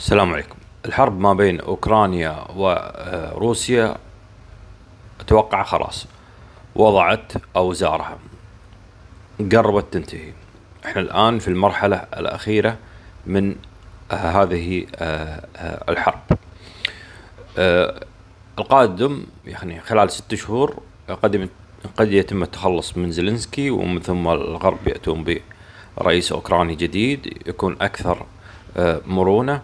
السلام عليكم الحرب ما بين أوكرانيا وروسيا آه، أتوقع خلاص وضعت أوزارها قربت تنتهي احنا الآن في المرحلة الأخيرة من آه، هذه آه، الحرب القادم يعني خلال ست شهور قد قد يتم التخلص من زيلينسكي ومن ثم الغرب يأتون برئيس أوكراني جديد يكون أكثر مرونة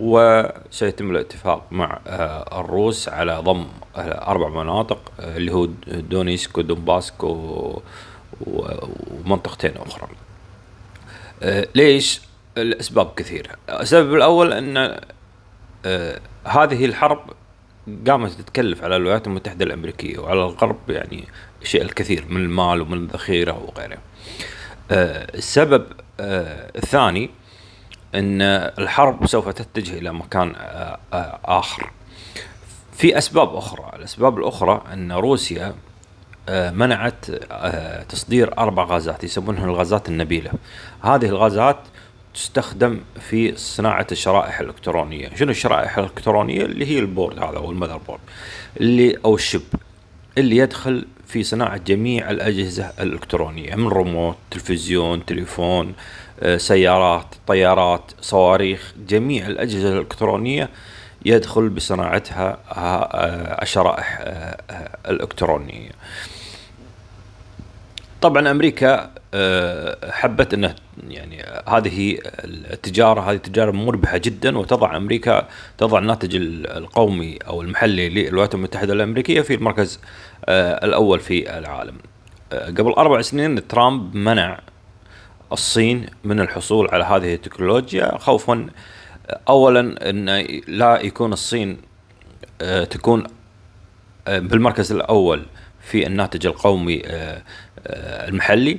وسيتم الاتفاق مع آه، الروس على ضم أربع مناطق آه، اللي هو دونيسك ودومباسك ومنطقتين أخرى آه، ليش؟ الأسباب كثيرة السبب الأول أن هذه الحرب قامت تتكلف على الولايات المتحدة الأمريكية وعلى الغرب يعني شيء الكثير من المال ومن الذخيرة وغيره السبب الثاني ان الحرب سوف تتجه الى مكان آه، آه، اخر في اسباب اخرى الاسباب الاخرى ان روسيا آه، منعت تصدير اربع غازات يسمونها الغازات النبيله هذه الغازات تستخدم في صناعه الشرائح الالكترونيه شنو الشرائح الالكترونيه اللي هي البورد هذا او المذر بورد اللي او الشب اللي يدخل في صناعه جميع الاجهزه الالكترونيه من ريموت تلفزيون تليفون آه سيارات طيارات صواريخ جميع الأجهزة الإلكترونية يدخل بصناعتها آه، آه، الشرائح آه، الإلكترونية طبعا امريكا حبت أن يعني هذه التجاره هذه التجاره مربحه جدا وتضع امريكا تضع الناتج القومي او المحلي للولايات المتحده الامريكيه في المركز الاول في العالم. قبل اربع سنين ترامب منع الصين من الحصول على هذه التكنولوجيا خوفا اولا ان لا يكون الصين آه، تكون آه، بالمركز الاول في الناتج القومي آه، المحلي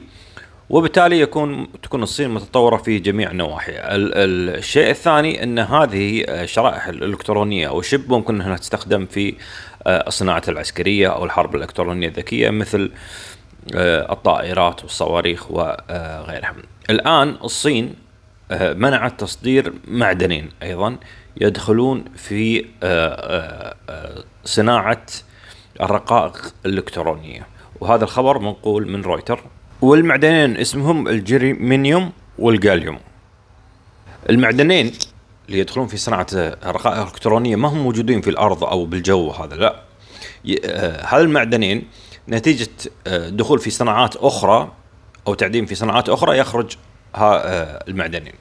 وبالتالي يكون تكون الصين متطوره في جميع نواحيها. الشيء الثاني ان هذه الشرائح الالكترونيه او شب ممكن انها تستخدم في الصناعه العسكريه او الحرب الالكترونيه الذكيه مثل آه، الطائرات والصواريخ وغيرها آه، الآن الصين آه، منعت تصدير معدنين أيضا يدخلون في صناعة الرقائق الإلكترونية وهذا الخبر منقول من رويتر والمعدنين اسمهم الجيرمينيوم والجاليوم المعدنين اللي يدخلون في صناعة الرقائق الإلكترونية ما هم موجودين في الأرض أو بالجو هذا لا هذا المعدنين نتيجه آه، دخول في صناعات اخرى او تعدين في صناعات اخرى يخرج آه، المعدنين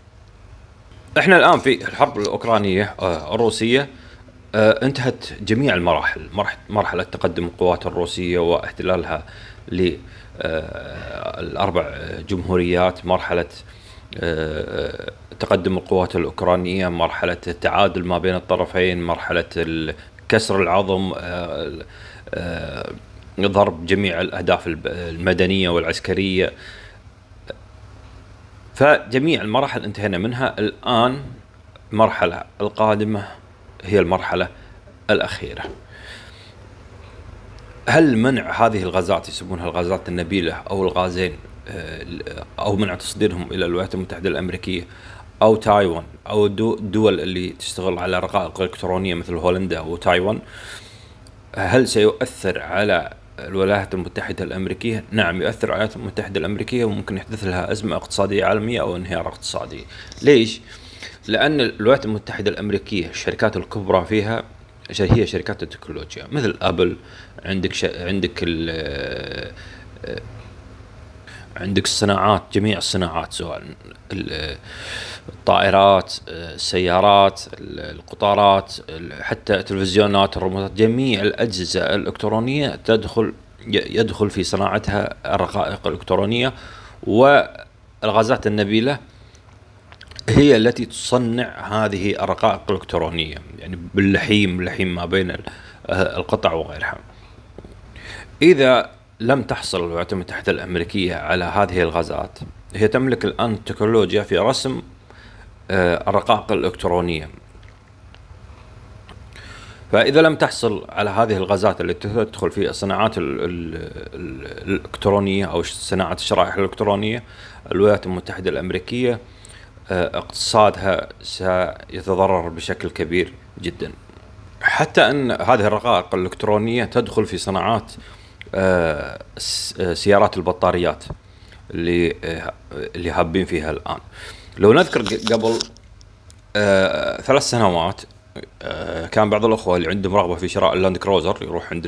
احنا الان في الحرب الاوكرانيه آه، الروسيه انتهت جميع المراحل مرحله تقدم القوات الروسيه واحتلالها للاربع جمهوريات مرحله تقدم القوات الأوكرانية مرحلة التعادل ما بين الطرفين مرحلة كسر العظم ضرب جميع الاهداف المدنيه والعسكريه فجميع المراحل انتهينا منها الان المرحله القادمه هي المرحله الاخيره هل منع هذه الغازات يسمونها الغازات النبيله او الغازين آه، او منع تصديرهم الى الولايات المتحده الامريكيه او تايوان او الدول اللي تشتغل على رقائق الكترونيه مثل هولندا وتايوان هل سيؤثر على الولايات المتحدة الأمريكية نعم يؤثر على الولايات المتحدة الأمريكية وممكن يحدث لها أزمة اقتصادية عالمية أو انهيار اقتصادي ليش؟ لأن الولايات المتحدة الأمريكية الشركات الكبرى فيها هي شركات التكنولوجيا مثل أبل عندك ش... عندك عندك الصناعات جميع الصناعات سواء الطائرات السيارات القطارات حتى التلفزيونات الروبوتات جميع الأجهزة الإلكترونية تدخل يدخل في صناعتها الرقائق الإلكترونية والغازات النبيلة هي التي تصنع هذه الرقائق الإلكترونية يعني باللحيم اللحيم ما بين القطع وغيرها إذا لم تحصل الولايات المتحدة الأمريكية على هذه الغازات هي تملك الآن تكنولوجيا في رسم آه، الرقائق الإلكترونية فإذا لم تحصل على هذه الغازات التي تدخل في الصناعات الإلكترونية أو صناعة الشرائح الإلكترونية الولايات المتحدة الأمريكية آه، اقتصادها سيتضرر بشكل كبير جدا حتى أن هذه الرقائق الإلكترونية تدخل في صناعات آه، آه، سيارات البطاريات اللي آه، اللي هابين فيها الان لو نذكر قبل ثلاث سنوات كان بعض الاخوه اللي عندهم رغبه في شراء اللاند كروزر يروح عند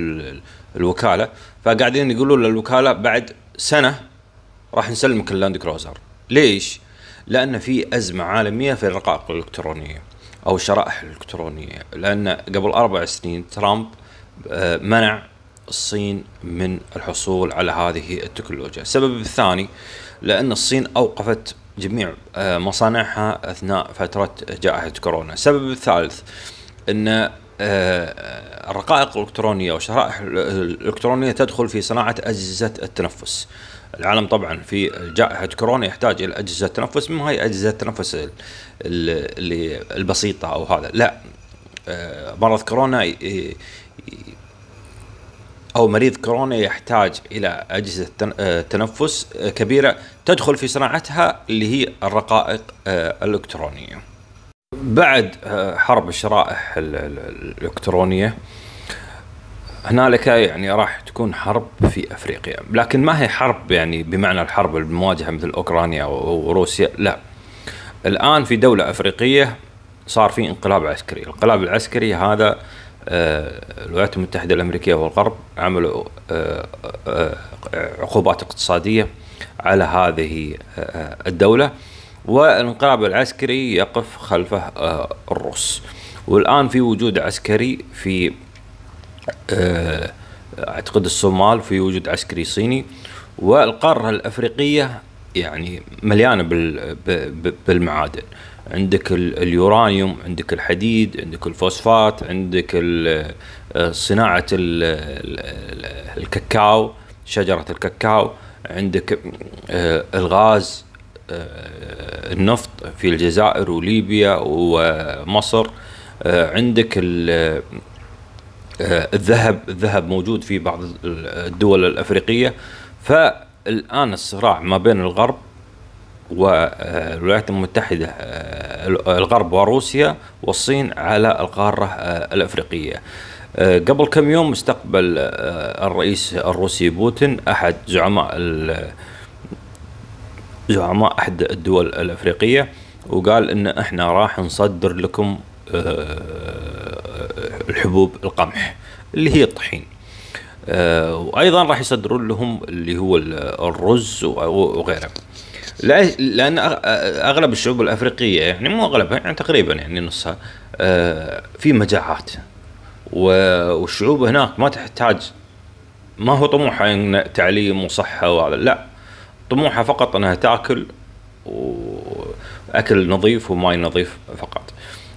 الوكاله فقاعدين يقولون للوكاله بعد سنه راح نسلمك اللاند كروزر ليش؟ لان في ازمه عالميه في الرقائق الالكترونيه او الشرائح الالكترونيه لان قبل اربع سنين ترامب منع الصين من الحصول على هذه التكنولوجيا السبب الثاني لأن الصين أوقفت جميع آه، مصانعها أثناء فترة جائحة كورونا السبب الثالث أن آه، الرقائق الإلكترونية والشرائح الإلكترونية تدخل في صناعة أجهزة التنفس العالم طبعا في جائحة كورونا يحتاج إلى أجهزة تنفس مو هاي أجهزة التنفس اللي البسيطة أو هذا لا آه، مرض كورونا أو مريض كورونا يحتاج إلى أجهزة آه، تنفس آه، كبيرة تدخل في صناعتها اللي هي الرقائق آه، الإلكترونية بعد حرب الشرائح الإلكترونية هنالك يعني راح تكون حرب في افريقيا، لكن ما هي حرب يعني بمعنى الحرب المواجهه مثل اوكرانيا وروسيا، لا. الان في دوله افريقيه صار في انقلاب عسكري، الانقلاب العسكري هذا آه، الولايات المتحدة الأمريكية والغرب عملوا آه، آه، عقوبات اقتصادية على هذه الدولة والانقلاب العسكري يقف خلفه الروس والآن في وجود عسكري في أعتقد الصومال في وجود عسكري صيني والقارة الأفريقية يعني مليانة بالمعادن عندك اليورانيوم عندك الحديد عندك الفوسفات عندك آه، صناعة الكاكاو شجرة الكاكاو عندك آه، الغاز آه، النفط في الجزائر وليبيا ومصر عندك الذهب الذهب موجود في بعض الدول الأفريقية فالآن الصراع ما بين الغرب والولايات المتحدة آه، الغرب وروسيا والصين على القارة آه، الأفريقية آه، قبل كم يوم استقبل الرئيس الروسي بوتين أحد زعماء زعماء أحد الدول الأفريقية وقال إن إحنا راح نصدر لكم الحبوب القمح اللي هي الطحين وايضا راح يصدرون لهم اللي هو الرز وغيره لان اغلب الشعوب الافريقيه يعني مو اغلبها يعني تقريبا يعني نصها آه، في مجاعات والشعوب هناك ما تحتاج ما هو طموحها ان تعليم وصحه وهذا لا طموحها فقط انها تاكل واكل نظيف وماي نظيف فقط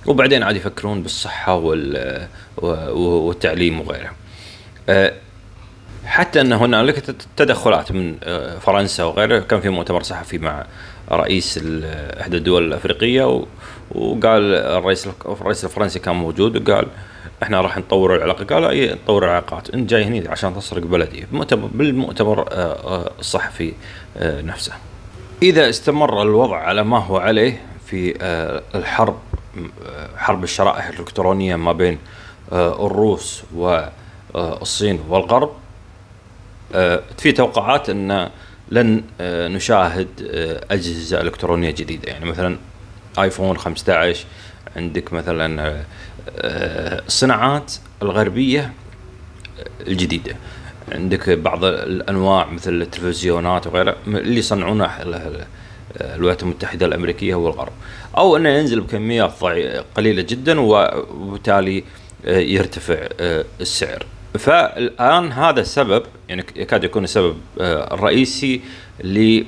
وبعدين عاد يفكرون بالصحه والتعليم وغيره آه، حتى ان هنالك تدخلات من آه، فرنسا وغيره كان في مؤتمر صحفي مع رئيس احدى الدول الافريقيه وقال الرئيس الرئيس الفرنسي كان موجود وقال احنا راح نطور العلاقه قال اي نطور العلاقات انت جاي هني عشان تسرق بلدي بالمؤتمر آه، آه، الصحفي نفسه اذا استمر الوضع على ما هو عليه في الحرب حرب الشرائح الالكترونيه ما بين الروس والصين والغرب آه، في توقعات ان لن آه، نشاهد آه، اجهزه الكترونيه جديده يعني مثلا ايفون 15 عندك مثلا الصناعات الغربيه الجديده عندك بعض الانواع مثل التلفزيونات وغيرها اللي يصنعونها الولايات المتحده الامريكيه والغرب او انه ينزل بكميات قليله جدا وبالتالي يرتفع السعر فالان هذا السبب يعني يكاد يكون السبب آه، الرئيسي لانهاء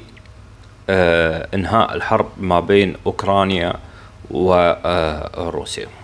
الحرب ما بين اوكرانيا وروسيا آه،